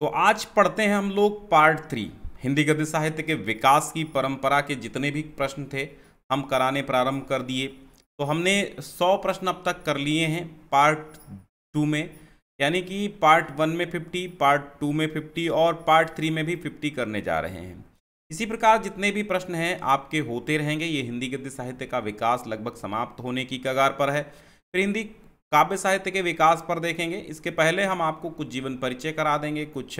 तो आज पढ़ते हैं हम लोग पार्ट थ्री हिंदी गद्य साहित्य के विकास की परंपरा के जितने भी प्रश्न थे हम कराने प्रारंभ कर दिए तो हमने सौ प्रश्न अब तक कर लिए हैं पार्ट टू में यानी कि पार्ट वन में फिफ्टी पार्ट टू में फिफ्टी और पार्ट थ्री में भी फिफ्टी करने जा रहे हैं इसी प्रकार जितने भी प्रश्न हैं आपके होते रहेंगे ये हिंदी गद्य साहित्य का विकास लगभग समाप्त होने की कगार पर है फिर हिंदी काव्य साहित्य के विकास पर देखेंगे इसके पहले हम आपको कुछ जीवन परिचय करा देंगे कुछ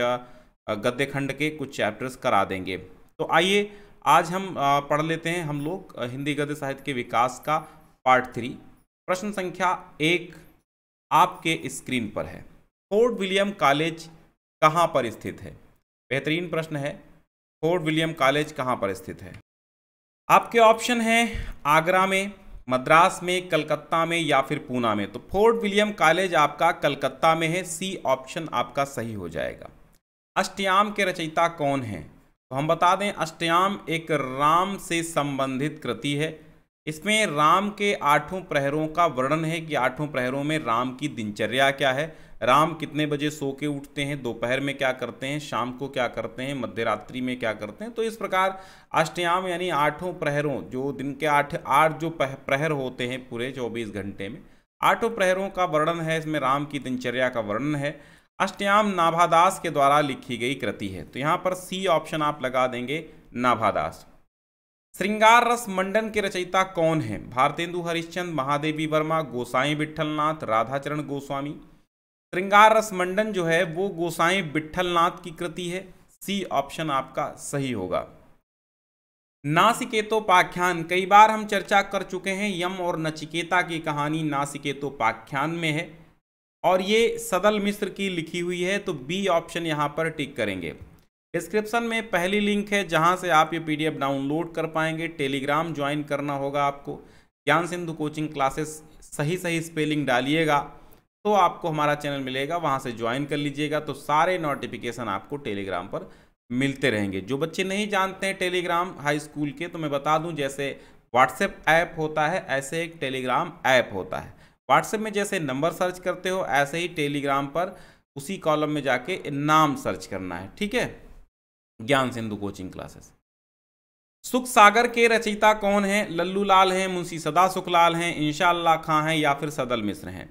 गद्य खंड के कुछ चैप्टर्स करा देंगे तो आइए आज हम पढ़ लेते हैं हम लोग हिंदी गद्य साहित्य के विकास का पार्ट थ्री प्रश्न संख्या एक आपके स्क्रीन पर है फोर्ट विलियम कॉलेज कहाँ पर स्थित है बेहतरीन प्रश्न है फोर्ट विलियम कॉलेज कहाँ पर स्थित है आपके ऑप्शन हैं आगरा में मद्रास में कलकत्ता में या फिर पूना में तो फोर्ट विलियम कॉलेज आपका कलकत्ता में है सी ऑप्शन आपका सही हो जाएगा अष्टयाम के रचयिता कौन हैं तो हम बता दें अष्टयाम एक राम से संबंधित कृति है इसमें राम के आठों प्रहरों का वर्णन है कि आठों प्रहरों में राम की दिनचर्या क्या है राम कितने बजे सो के उठते हैं दोपहर में क्या करते हैं शाम को क्या करते हैं मध्य रात्रि में क्या करते हैं तो इस प्रकार अष्टयाम यानी आठों प्रहरों जो दिन के आठ आठ जो प्रहर होते हैं पूरे चौबीस घंटे में आठों प्रहरों का वर्णन है इसमें राम की दिनचर्या का वर्णन है अष्टयाम नाभादास के द्वारा लिखी गई कृति है तो यहाँ पर सी ऑप्शन आप लगा देंगे नाभादास श्रृंगार रस मंडन के रचयिता कौन है भारतेंदु हरिश्चंद महादेवी वर्मा गोसाई विठलनाथ राधाचरण गोस्वामी श्रृंगार रस मंडन जो है वो गोसाई बिट्ठलनाथ की कृति है सी ऑप्शन आपका सही होगा नासिकेतोपाख्यान कई बार हम चर्चा कर चुके हैं यम और नचिकेता की कहानी नासिकेतोपाख्यान में है और ये सदल मिश्र की लिखी हुई है तो बी ऑप्शन यहाँ पर टिक करेंगे डिस्क्रिप्शन में पहली लिंक है जहाँ से आप ये पीडीएफ डाउनलोड कर पाएंगे टेलीग्राम ज्वाइन करना होगा आपको ज्ञान सिंधु कोचिंग क्लासेस सही सही स्पेलिंग डालिएगा तो आपको हमारा चैनल मिलेगा वहाँ से ज्वाइन कर लीजिएगा तो सारे नोटिफिकेशन आपको टेलीग्राम पर मिलते रहेंगे जो बच्चे नहीं जानते हैं टेलीग्राम हाई स्कूल के तो मैं बता दूं जैसे व्हाट्सएप ऐप होता है ऐसे एक टेलीग्राम ऐप होता है व्हाट्सएप में जैसे नंबर सर्च करते हो ऐसे ही टेलीग्राम पर उसी कॉलम में जाके नाम सर्च करना है ठीक है ज्ञान सिंधु कोचिंग क्लासेस सुख सागर के रचयिता कौन है लल्लू लाल हैं मुंशी सदा सुखलाल हैं इंशाला खां हैं या फिर सदल मिश्र हैं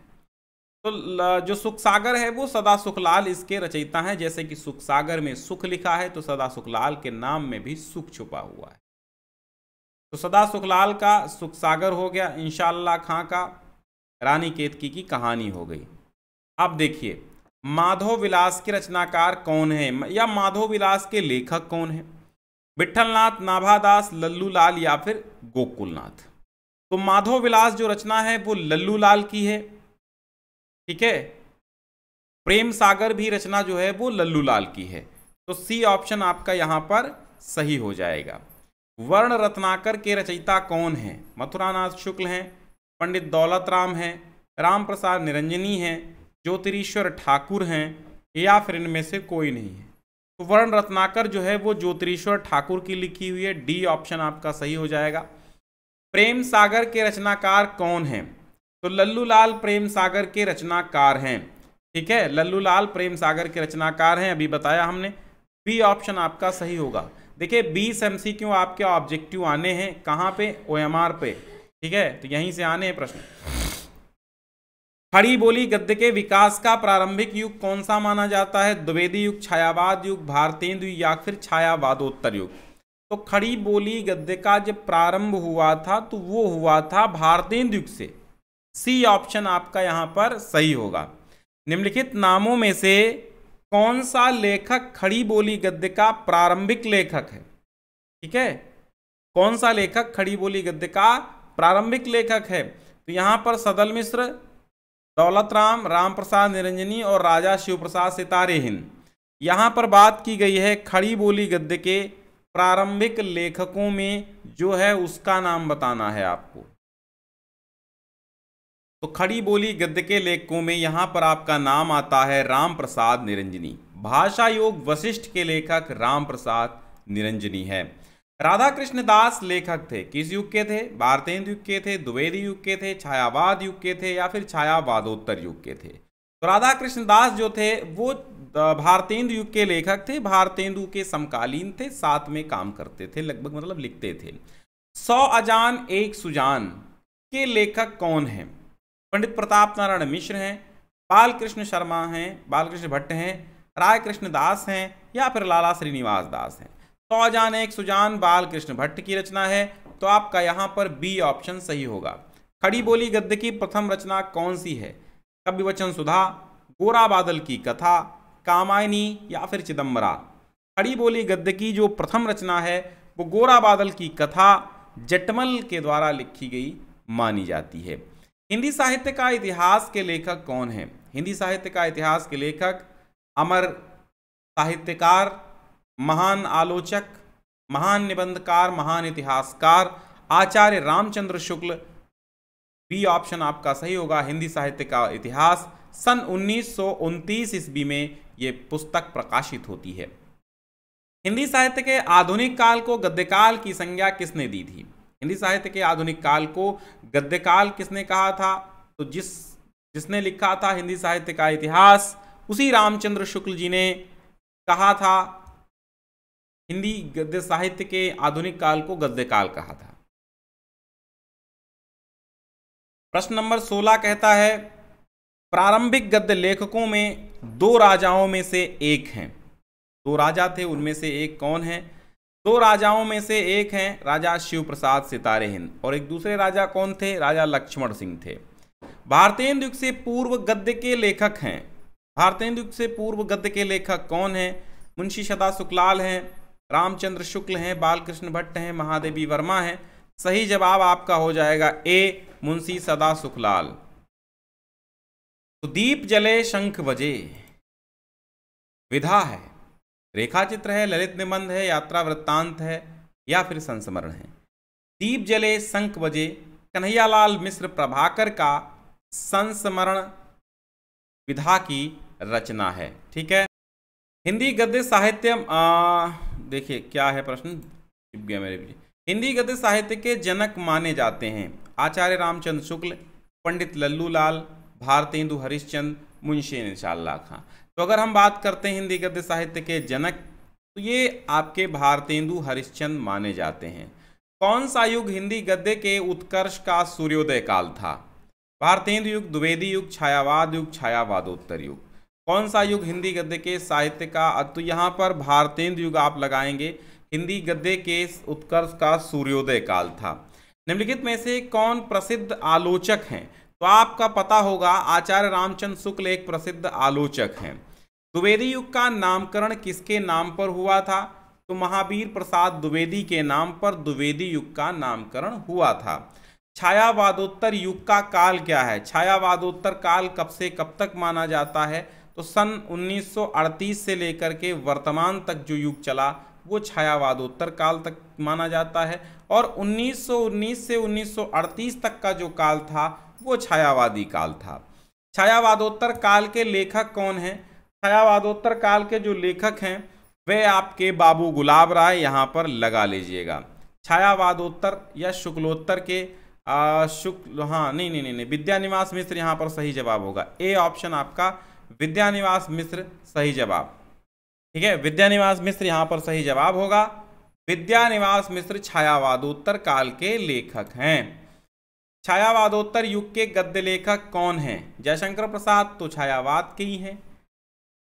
तो जो सुख सागर है वो सदा सुखलाल इसके रचयिता हैं जैसे कि सुख सागर में सुख लिखा है तो सदा सुखलाल के नाम में भी सुख छुपा हुआ है तो सदा सुखलाल का सुख सागर हो गया इंशाला खां का रानी केतकी की कहानी हो गई अब देखिए माधव विलास के रचनाकार कौन है या माधव विलास के लेखक कौन है विठलनाथ नाभादास लल्लू लाल या फिर गोकुलनाथ तो माधव विलास जो रचना है वो लल्लू लाल की है ठीक है प्रेम सागर भी रचना जो है वो लल्लू लाल की है तो सी ऑप्शन आपका यहाँ पर सही हो जाएगा वर्ण रत्नाकर के रचयिता कौन है मथुरानाथ शुक्ल हैं पंडित दौलत राम हैं राम प्रसाद निरंजनी हैं ज्योतिरीश्वर ठाकुर हैं या फिर इनमें से कोई नहीं है तो वर्ण रत्नाकर जो है वो ज्योतिरीश्वर ठाकुर की लिखी हुई है डी ऑप्शन आपका सही हो जाएगा प्रेम सागर के रचनाकार कौन हैं तो लल्लू लाल प्रेम सागर के रचनाकार हैं ठीक है लल्लू लाल प्रेम सागर के रचनाकार हैं अभी बताया हमने बी ऑप्शन आपका सही होगा देखिए बीस एम सी क्यों आपके ऑब्जेक्टिव आने हैं कहाँ पे ओ एम आर पे ठीक है तो यहीं से आने हैं प्रश्न खड़ी बोली गद्य के विकास का प्रारंभिक युग कौन सा माना जाता है द्विवेदी युग छायावाद युग भारतेंदु या फिर छायावादोत्तर युग तो खड़ी बोली गद्य का जब प्रारंभ हुआ था तो वो हुआ था भारतेंदु युग से सी ऑप्शन आपका यहाँ पर सही होगा निम्नलिखित नामों में से कौन सा लेखक खड़ी बोली गद्य का प्रारंभिक लेखक है ठीक है कौन सा लेखक खड़ी बोली गद्य का प्रारंभिक लेखक है तो यहां पर सदल मिश्र दौलत राम राम प्रसाद निरंजनी और राजा शिव प्रसाद सितारे हिंद यहां पर बात की गई है खड़ी बोली गद्य के प्रारंभिक लेखकों में जो है उसका नाम बताना है आपको तो खड़ी बोली गद्य के लेखकों में यहाँ पर आपका नाम आता है राम प्रसाद निरंजनी भाषा योग वशिष्ठ के लेखक राम प्रसाद निरंजनी है राधा कृष्ण दास लेखक थे किस युग के थे भारतेंद्र युग के थे द्विवेदी युग के थे छायावाद युग के थे या फिर छायावादोत्तर युग के थे तो राधा कृष्ण दास जो थे वो भारतेंदु युग के लेखक थे भारतेंदु के समकालीन थे साथ में काम करते थे लगभग मतलब लिखते थे सौ अजान एक सुजान के लेखक कौन हैं पंडित प्रताप नारायण मिश्र हैं बालकृष्ण शर्मा हैं बालकृष्ण भट्ट हैं राय कृष्ण दास हैं या फिर लाला श्रीनिवास दास हैं तो अजान एक सुजान बालकृष्ण भट्ट की रचना है तो आपका यहाँ पर बी ऑप्शन सही होगा खड़ी बोली गद्य की प्रथम रचना कौन सी है कवि वचन सुधा गोरा बादल की कथा कामायनी या फिर चिदम्बरा खड़ी बोली गद्य की जो प्रथम रचना है वो गोरा बादल की कथा जटमल के द्वारा लिखी गई मानी जाती है हिंदी साहित्य का इतिहास के लेखक कौन है हिंदी साहित्य का इतिहास के लेखक अमर साहित्यकार महान आलोचक महान निबंधकार महान इतिहासकार आचार्य रामचंद्र शुक्ल बी ऑप्शन आपका सही होगा हिंदी साहित्य का इतिहास सन उन्नीस ईस्वी में ये पुस्तक प्रकाशित होती है हिंदी साहित्य के आधुनिक काल को गद्यकाल की संज्ञा किसने दी थी हिंदी साहित्य के आधुनिक काल को गद्य काल किसने कहा था तो जिस जिसने लिखा था हिंदी साहित्य का इतिहास उसी रामचंद्र शुक्ल जी ने कहा था हिंदी गद्य साहित्य के आधुनिक काल को गद्य काल कहा था प्रश्न नंबर सोलह कहता है प्रारंभिक गद्य लेखकों में दो राजाओं में से एक हैं दो राजा थे उनमें से एक कौन है दो राजाओं में से एक हैं राजा शिव प्रसाद सितारे हिंद और एक दूसरे राजा कौन थे राजा लक्ष्मण सिंह थे भारतेंदु युग से पूर्व गद्य के लेखक हैं भारतेंदु युग से पूर्व गद्य के लेखक कौन हैं मुंशी सदा शुक्लाल हैं रामचंद्र शुक्ल हैं बालकृष्ण भट्ट हैं महादेवी वर्मा हैं सही जवाब आपका हो जाएगा ए मुंशी सदा सुखलाल तो दीप जले शंख बजे विधा है रेखा चित्र है ललित निबंध है यात्रा वृत्तांत है या फिर संस्मरण है दीप जले शंख बजे कन्हैयालाल मिश्र प्रभाकर का संस्मरण विधा की रचना है ठीक है हिंदी गद्य साहित्य देखिए क्या है प्रश्न गया मेरे पीछे हिंदी गद्य साहित्य के जनक माने जाते हैं आचार्य रामचंद्र शुक्ल पंडित लल्लू लाल भारतेंदु हरिश्चंद मुंशी निशाल्ला खां तो अगर हम बात करते हैं हिंदी गद्य साहित्य के जनक तो ये आपके भारतेंदु हरिश्चंद माने जाते हैं कौन सा युग हिंदी गद्य के उत्कर्ष का सूर्योदय काल था भारतेंदु युग द्विवेदी युग छायावाद युग छायावादोत्तर युग कौन सा युग हिंदी गद्य के साहित्य का तो यहाँ पर भारतेंदु युग आप लगाएंगे हिंदी गद्य के उत्कर्ष का सूर्योदय काल था निम्नलिखित में से कौन प्रसिद्ध आलोचक हैं तो आपका पता होगा आचार्य रामचंद्र शुक्ल एक प्रसिद्ध आलोचक हैं द्विवेदी युग का नामकरण किसके नाम पर हुआ था तो महावीर प्रसाद द्विवेदी के नाम पर द्विवेदी युग का नामकरण हुआ था छायावादोत्तर युग का काल क्या है छायावादोत्तर काल कब से कब तक माना जाता है तो सन 1938 से लेकर के वर्तमान तक जो युग चला वो छायावादोत्तर काल तक माना जाता है और 1919 से 1938 तक का जो काल था वो छायावादी काल था छायावादोत्तर काल के लेखक कौन हैं छायावादोत्तर काल के जो लेखक हैं वे आपके बाबू गुलाब राय यहाँ पर लगा लीजिएगा छायावादोत्तर या शुक्लोत्तर के शुक्ल हाँ नहीं नहीं नहीं विद्यानिवास मिश्र यहाँ पर सही जवाब होगा ए ऑप्शन आपका विद्यानिवास मिश्र सही जवाब ठीक है विद्यानिवास मिश्र यहाँ पर सही जवाब होगा विद्यानिवास मिश्र छायावादोत्तर काल के लेखक हैं छायावादोत्तर युग के गद्य लेखक कौन हैं जयशंकर प्रसाद तो छायावाद के ही हैं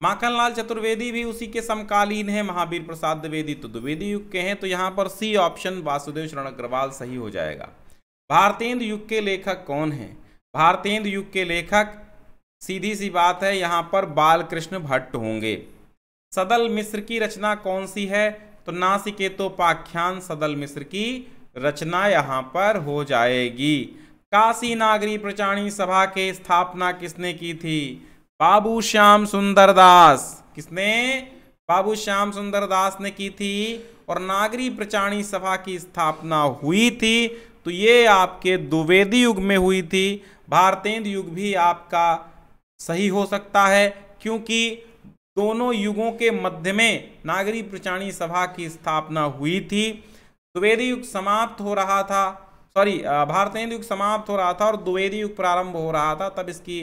माखनलाल चतुर्वेदी भी उसी के समकालीन है महावीर प्रसाद द्विवेदी तो द्विवेदी युग के हैं तो यहाँ पर सी ऑप्शन वासुदेव शरण अग्रवाल सही हो जाएगा भारतेंद्र युग के लेखक कौन हैं भारतेंद्र युग के लेखक सीधी सी बात है यहाँ पर बालकृष्ण भट्ट होंगे सदल मिश्र की रचना कौन सी है तो नासिकेतोपाख्यान सदल मिश्र की रचना यहाँ पर हो जाएगी काशी नागरी प्रचारणी सभा के स्थापना किसने की थी बाबू श्याम सुंदर दास किसने बाबू श्याम सुंदर दास ने की थी और नागरी प्रचारणी सभा की स्थापना हुई थी तो ये आपके द्विवेदी युग में हुई थी भारतेंद्र युग भी आपका सही हो सकता है क्योंकि दोनों युगों के मध्य में नागरी प्रचारणी सभा की स्थापना हुई थी द्विवेदी युग समाप्त हो रहा था सॉरी भारतेंद्र युग समाप्त हो रहा था और द्विवेदी युग प्रारंभ हो रहा था तब इसकी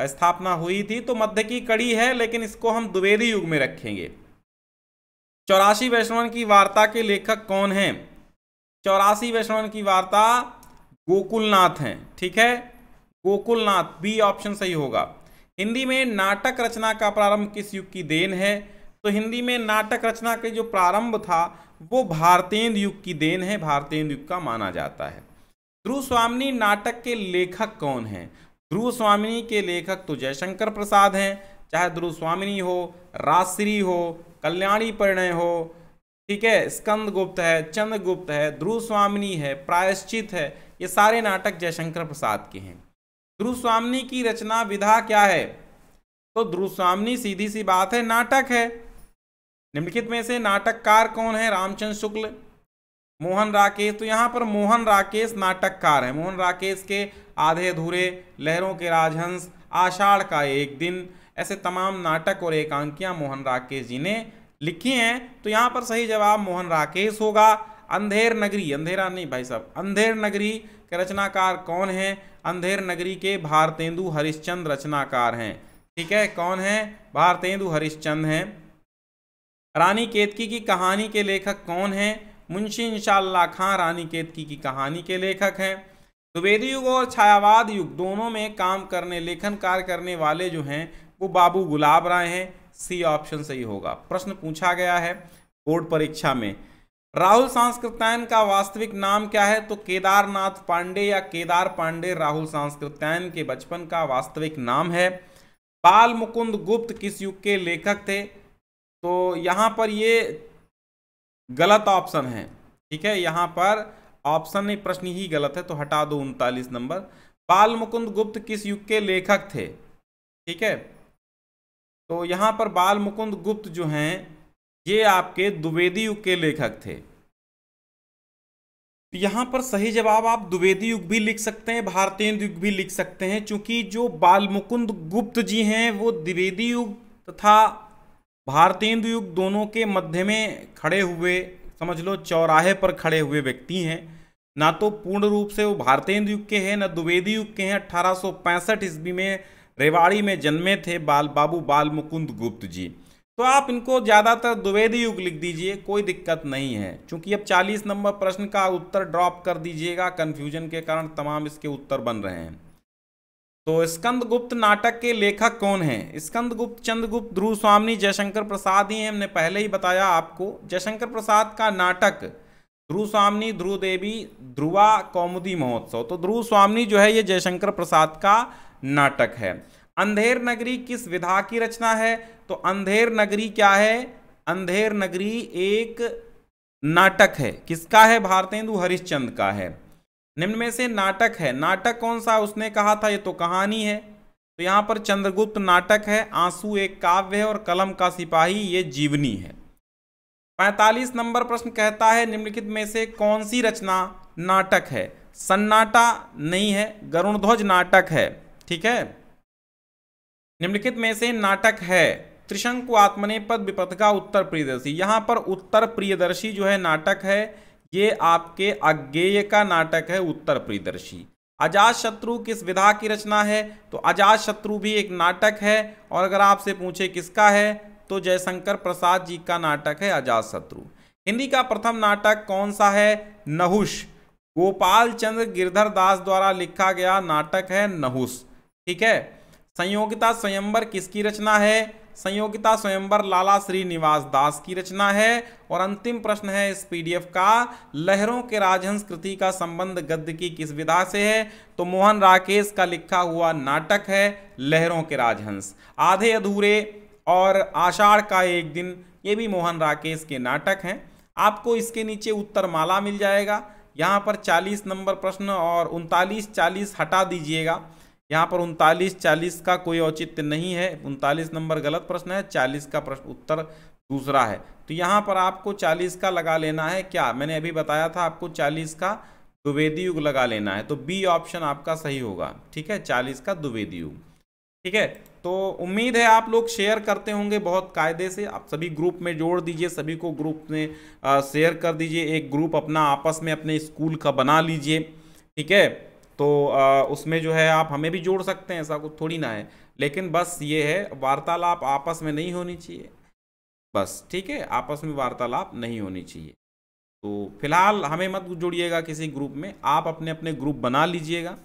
स्थापना हुई थी तो मध्य की कड़ी है लेकिन इसको हम द्विवेदी युग में रखेंगे चौरासी वैष्णवन की वार्ता के लेखक कौन हैं चौरासी वैष्णवन की वार्ता गोकुलनाथ हैं ठीक है गोकुलनाथ बी ऑप्शन सही होगा हिंदी में नाटक रचना का प्रारंभ किस युग की देन है तो हिंदी में नाटक रचना के जो प्रारंभ था वो भारतेंद्र युग की देन है भारतेंद्र युग का माना जाता है ध्रुव स्वामी नाटक के लेखक कौन हैं ध्रुव स्वामिनी के लेखक तो जयशंकर प्रसाद हैं चाहे ध्रुव स्वामिनी हो राजश्री हो कल्याणी परिणय हो ठीक है स्कंद गुप्त है चंद्र गुप्त है ध्रुव स्वामिनी है प्रायश्चित है ये सारे नाटक जयशंकर प्रसाद के हैं ध्रुव स्वामिनी की रचना विधा क्या है तो ध्रुव स्वामिनी सीधी सी बात है नाटक है निम्नलिखित में से नाटककार कौन है रामचंद्र शुक्ल मोहन राकेश तो यहाँ पर मोहन राकेश नाटककार है मोहन राकेश के आधे अधूरे लहरों के राजहंस आषाढ़ का एक दिन ऐसे तमाम नाटक और एकांकियां मोहन राकेश जी ने लिखी हैं तो यहाँ पर सही जवाब मोहन राकेश होगा अंधेर नगरी अंधेरा नहीं भाई साहब अंधेर नगरी के रचनाकार कौन हैं अंधेर नगरी के भारतेंदु हरिश्चंद रचनाकार हैं ठीक है कौन है भारतेंदु हरिश्चंद हैं रानी केतकी की कहानी के लेखक कौन हैं मुंशी इंशाला खां रानी केतकी की कहानी के लेखक हैं द्विवेदी युग और छायावाद युग दोनों में काम करने लेखन कार्य करने वाले जो हैं वो बाबू गुलाब राय हैं सी ऑप्शन सही होगा प्रश्न पूछा गया है बोर्ड परीक्षा में राहुल सांस्कृत्यायन का वास्तविक नाम क्या है तो केदारनाथ पांडे या केदार पांडे राहुल सांस्कृत्यायन के बचपन का वास्तविक नाम है बाल मुकुंद गुप्त किस युग के लेखक थे तो यहाँ पर ये गलत ऑप्शन है ठीक है यहाँ पर ऑप्शन नहीं प्रश्न ही गलत है तो हटा दो उनतालीस नंबर बाल मुकुंद गुप्त किस युग के लेखक थे ठीक है तो यहाँ पर बाल मुकुंद गुप्त जो हैं ये आपके द्विवेदी युग के लेखक थे तो यहाँ पर सही जवाब आप द्विवेदी युग भी लिख सकते हैं भारतीय युग भी लिख सकते हैं क्योंकि जो बालमुकुंद गुप्त जी हैं वो द्विवेदी युग तथा भारतीय युग दोनों के मध्य में खड़े हुए समझ लो चौराहे पर खड़े हुए व्यक्ति हैं ना तो पूर्ण रूप से वो भारतेंद्र युग के हैं न द्विवेदी युग के हैं अठारह सौ ईस्वी में रेवाड़ी में जन्मे थे बाल बाबू बाल मुकुंद गुप्त जी तो आप इनको ज़्यादातर द्विवेदी युग लिख दीजिए कोई दिक्कत नहीं है क्योंकि अब 40 नंबर प्रश्न का उत्तर ड्रॉप कर दीजिएगा कन्फ्यूजन के कारण तमाम इसके उत्तर बन रहे हैं तो स्कंद गुप्त नाटक के लेखक कौन हैं स्कंद गुप्त चंद्रगुप्त ध्रुव स्वामी जयशंकर प्रसाद ही हमने पहले ही बताया आपको जयशंकर प्रसाद का नाटक ध्रुव स्वामी ध्रुव देवी ध्रुवा कौमुदी महोत्सव तो ध्रुव स्वामी जो है ये जयशंकर प्रसाद का नाटक है अंधेर नगरी किस विधा की रचना है तो अंधेर नगरी क्या है अंधेर नगरी एक नाटक है किसका है भारतेंदु हरिश्चंद का है निम्न में से नाटक है नाटक कौन सा उसने कहा था ये तो कहानी है तो यहाँ पर चंद्रगुप्त नाटक है आंसू एक काव्य है और कलम का सिपाही ये जीवनी है पैंतालीस नंबर प्रश्न कहता है निम्नलिखित में से कौन सी रचना नाटक है सन्नाटा नहीं है गरुणध्वज नाटक है ठीक है निम्नलिखित में से नाटक है त्रिशंकु आत्मने पद विपद का उत्तर प्रियदर्शी यहाँ पर उत्तर प्रियदर्शी जो है नाटक है ये आपके अज्ञेय का नाटक है उत्तर प्रियदर्शी अजात शत्रु किस विधा की रचना है तो अजात शत्रु भी एक नाटक है और अगर आपसे पूछे किसका है तो जयशंकर प्रसाद जी का नाटक है अजात शत्रु हिंदी का प्रथम नाटक कौन सा है नहुष गोपाल चंद्र गिरधर दास द्वारा लिखा गया नाटक है नहुष ठीक है संयोगिता स्वयंवर किसकी रचना है संयोगिता स्वयंवर लाला श्रीनिवास दास की रचना है और अंतिम प्रश्न है इस पीडीएफ का लहरों के राजहंस कृति का संबंध गद्य की किस विधा से है तो मोहन राकेश का लिखा हुआ नाटक है लहरों के राजहंस आधे अधूरे और आषाढ़ का एक दिन ये भी मोहन राकेश के नाटक हैं आपको इसके नीचे उत्तर माला मिल जाएगा यहाँ पर 40 नंबर प्रश्न और उनतालीस चालीस हटा दीजिएगा यहाँ पर उनतालीस चालीस का कोई औचित्य नहीं है उनतालीस नंबर गलत प्रश्न है चालीस का प्रश्न उत्तर दूसरा है तो यहाँ पर आपको चालीस का लगा लेना है क्या मैंने अभी बताया था आपको चालीस का द्विवेदी युग लगा लेना है तो बी ऑप्शन आपका सही होगा ठीक है चालीस का द्विवेदी युग ठीक है तो उम्मीद है आप लोग शेयर करते होंगे बहुत कायदे से आप सभी ग्रुप में जोड़ दीजिए सभी को ग्रुप में शेयर कर दीजिए एक ग्रुप अपना आपस में अपने स्कूल का बना लीजिए ठीक है तो आ, उसमें जो है आप हमें भी जोड़ सकते हैं ऐसा कुछ थोड़ी ना है लेकिन बस ये है वार्तालाप आपस में नहीं होनी चाहिए बस ठीक है आपस में वार्तालाप नहीं होनी चाहिए तो फिलहाल हमें मत जोड़िएगा किसी ग्रुप में आप अपने अपने ग्रुप बना लीजिएगा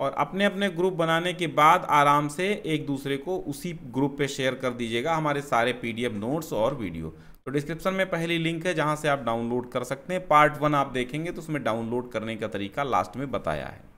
और अपने अपने ग्रुप बनाने के बाद आराम से एक दूसरे को उसी ग्रुप पे शेयर कर दीजिएगा हमारे सारे पीडीएफ नोट्स और वीडियो तो डिस्क्रिप्शन में पहली लिंक है जहाँ से आप डाउनलोड कर सकते हैं पार्ट वन आप देखेंगे तो उसमें डाउनलोड करने का तरीका लास्ट में बताया है